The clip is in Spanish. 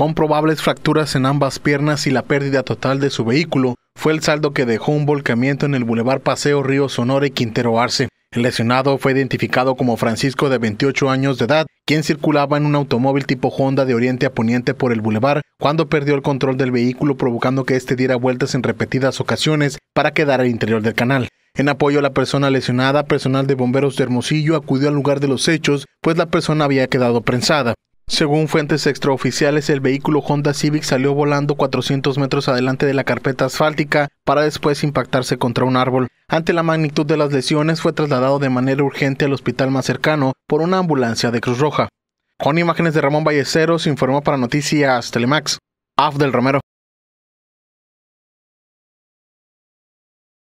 con probables fracturas en ambas piernas y la pérdida total de su vehículo, fue el saldo que dejó un volcamiento en el Boulevard Paseo Río Sonora y Quintero Arce. El lesionado fue identificado como Francisco de 28 años de edad, quien circulaba en un automóvil tipo Honda de oriente a poniente por el bulevar cuando perdió el control del vehículo provocando que éste diera vueltas en repetidas ocasiones para quedar al interior del canal. En apoyo a la persona lesionada, personal de bomberos de Hermosillo acudió al lugar de los hechos, pues la persona había quedado prensada. Según fuentes extraoficiales, el vehículo Honda Civic salió volando 400 metros adelante de la carpeta asfáltica para después impactarse contra un árbol. Ante la magnitud de las lesiones, fue trasladado de manera urgente al hospital más cercano por una ambulancia de Cruz Roja. Con imágenes de Ramón Valleceros, informó para Noticias Telemax, Afdel Romero.